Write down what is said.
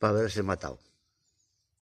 para ver se matava.